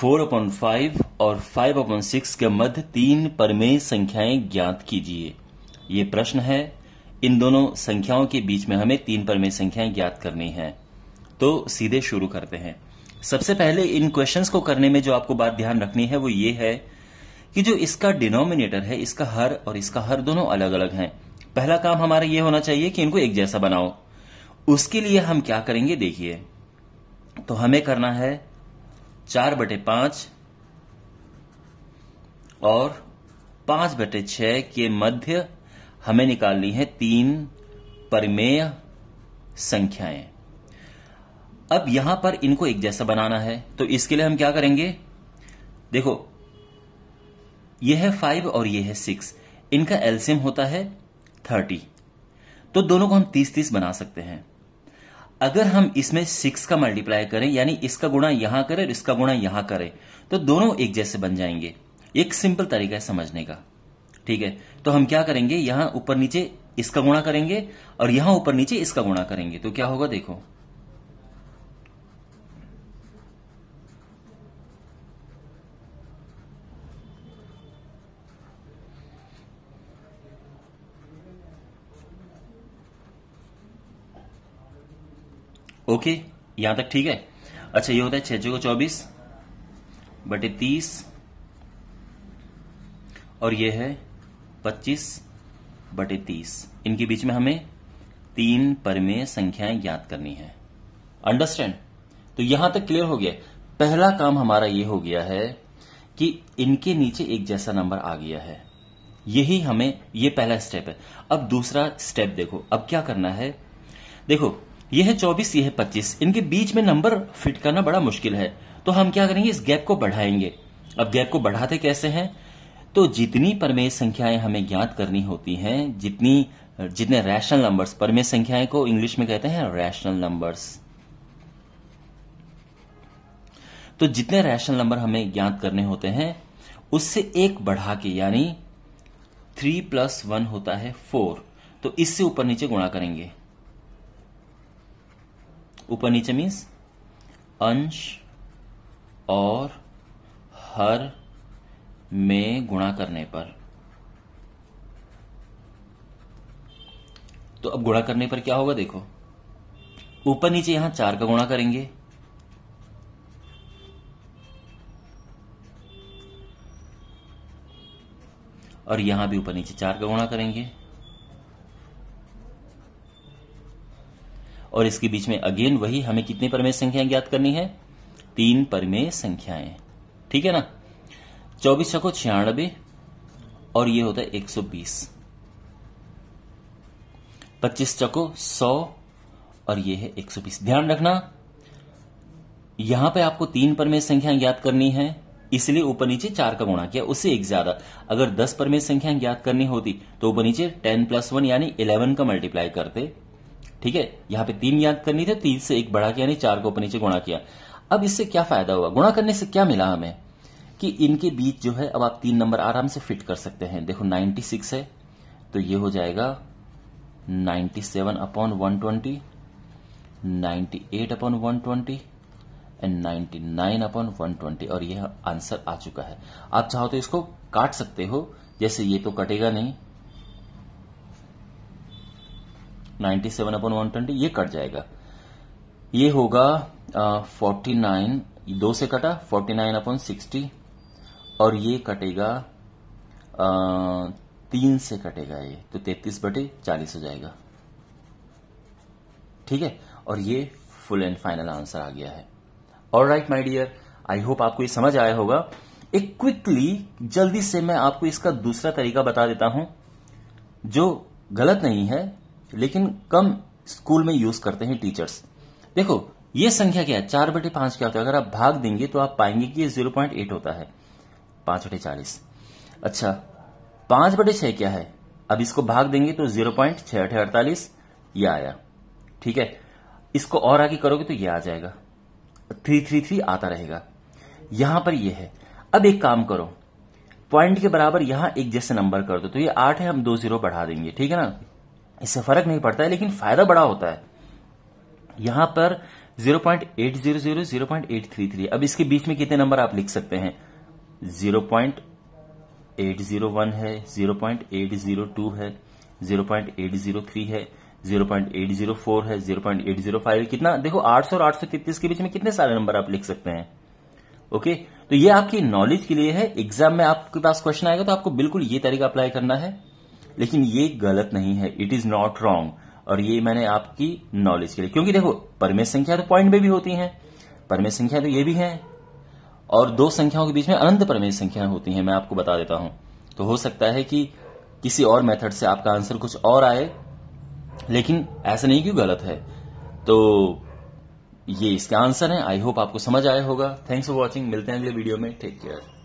four upon five और five upon six के मध्य तीन परमेय संख्याएं ज्ञात कीजिए ये प्रश्न है इन दोनों संख्याओं के बीच में हमें तीन परमेय संख्याएं ज्ञात करनी है तो सीधे शुरू करते हैं सबसे पहले इन क्वेश्चंस को करने में जो आपको बात ध्यान रखनी है वो ये है कि जो इसका डिनोमिनेटर है इसका हर और इसका हर दोनों अलग अलग हैं पहला काम हमारा ये होना चाहिए कि इनको एक जैसा बनाओ उसके लिए हम क्या करेंगे देखिए तो हमें करना है चार बटे पांच और पांच बटे छ के मध्य हमें निकालनी है तीन परिमेय संख्याएं अब यहां पर इनको एक जैसा बनाना है तो इसके लिए हम क्या करेंगे देखो यह है फाइव और यह है सिक्स इनका एलसीएम होता है थर्टी तो दोनों को हम तीस तीस बना सकते हैं अगर हम इसमें सिक्स का मल्टीप्लाई करें यानी इसका गुणा यहां करें और इसका गुणा यहां करें तो दोनों एक जैसे बन जाएंगे एक सिंपल तरीका है समझने का ठीक है तो हम क्या करेंगे यहां ऊपर नीचे इसका गुणा करेंगे और यहां ऊपर नीचे इसका गुणा करेंगे तो क्या होगा देखो ओके यहां तक ठीक है अच्छा ये होता है छह को चौबीस बटे तीस और ये है पच्चीस बटे तीस इनके बीच में हमें तीन परमेय संख्याएं ज्ञात करनी है अंडरस्टैंड तो यहां तक क्लियर हो गया पहला काम हमारा ये हो गया है कि इनके नीचे एक जैसा नंबर आ गया है यही हमें ये पहला स्टेप है अब दूसरा स्टेप देखो अब क्या करना है देखो ये है चौबीस ये है पच्चीस इनके बीच में नंबर फिट करना बड़ा मुश्किल है तो हम क्या करेंगे इस गैप को बढ़ाएंगे अब गैप को बढ़ाते कैसे हैं तो जितनी परमेय संख्याएं हमें ज्ञात करनी होती हैं जितनी जितने रैशनल नंबर्स परमेय संख्याएं को इंग्लिश में कहते हैं रैशनल नंबर्स तो जितने रैशनल नंबर हमें ज्ञात करने होते हैं उससे एक बढ़ा के यानी थ्री प्लस वन होता है फोर तो इससे ऊपर नीचे गुणा करेंगे ऊपर नीचे मीन्स अंश और हर में गुणा करने पर तो अब गुणा करने पर क्या होगा देखो ऊपर नीचे यहां चार का गुणा करेंगे और यहां भी ऊपर नीचे चार का गुणा करेंगे और इसके बीच में अगेन वही हमें कितने परमेय संख्याएं ज्ञात करनी है तीन परमेय संख्याएं ठीक है ना चौबीस छको छियानबे और ये होता है एक सौ बीस पच्चीस चको सौ और ये है एक सौ बीस ध्यान रखना यहां पे आपको तीन परमेय संख्या ज्ञात करनी है इसलिए ऊपर नीचे चार का गुणा किया उससे एक ज्यादा अगर दस परमेय संख्या ज्ञात करनी होती तो ऊपर नीचे टेन प्लस वन यानी इलेवन का मल्टीप्लाई करते ठीक है यहां पे तीन याद करनी थी तीन से एक बढ़ा किया चार को अपने नीचे गुणा किया अब इससे क्या फायदा हुआ गुणा करने से क्या मिला हमें कि इनके बीच जो है अब आप तीन नंबर आराम से फिट कर सकते हैं देखो 96 है तो ये हो जाएगा 97 seven upon one twenty ninety eight upon one twenty and ninety nine upon one twenty और यह आंसर आ चुका है आप चाहो तो इसको काट सकते हो जैसे ये तो कटेगा नहीं ninety seven upon one twenty ये कट जाएगा ये होगा फोर्टी नाइन दो से कटा फोर्टी नाइन अपॉन सिक्सटी और ये कटेगा तीन से कटेगा ये तो तैतीस बटे चालीस हो जाएगा ठीक है और ये फुल एंड फाइनल आंसर आ गया है और right my dear I hope आपको ये समझ आया होगा एक क्विकली जल्दी से मैं आपको इसका दूसरा तरीका बता देता हूं जो गलत नहीं है लेकिन कम स्कूल में यूज करते हैं टीचर्स देखो ये संख्या क्या है चार बटे पांच क्या होता है अगर आप भाग देंगे तो आप पाएंगे कि ये जीरो पॉइंट एट होता है पांच बटे चालीस अच्छा पांच बटे छह क्या है अब इसको भाग देंगे तो जीरो पॉइंट छह अठे अड़तालीस ये आया ठीक है इसको और आगे करोगे तो ये आ जाएगा थ्री थ्री थ्री आता रहेगा यहां पर ये है अब एक काम करो पॉइंट के बराबर यहां एक जैसे नंबर कर दो तो ये आठ है हम दो जीरो बढ़ा देंगे ठीक है ना इससे फर्क नहीं पड़ता है लेकिन फायदा बड़ा होता है यहां पर 0.800 0.833 अब इसके बीच में कितने नंबर आप लिख सकते हैं 0.801 है 0.802 है 0.803 है 0.804 है 0.805 है कितना देखो 800 और आठ के बीच में कितने सारे नंबर आप लिख सकते हैं ओके तो ये आपकी नॉलेज के लिए है एग्जाम में आपके पास क्वेश्चन आएगा तो आपको बिल्कुल ये तरीका अप्लाई करना है लेकिन ये गलत नहीं है इट इज नॉट रॉन्ग और ये मैंने आपकी नॉलेज के लिए क्योंकि देखो परमेश संख्या तो पॉइंट में भी होती है परमेश संख्या तो ये भी है और दो संख्याओं के बीच में अनंत परमेश संख्या होती है मैं आपको बता देता हूं तो हो सकता है कि किसी और मेथड से आपका आंसर कुछ और आए लेकिन ऐसा नहीं क्यों गलत है तो ये इसका आंसर है आई होप आपको समझ आया होगा थैंक्स फॉर वॉचिंग मिलते हैं अगले वीडियो में टेक केयर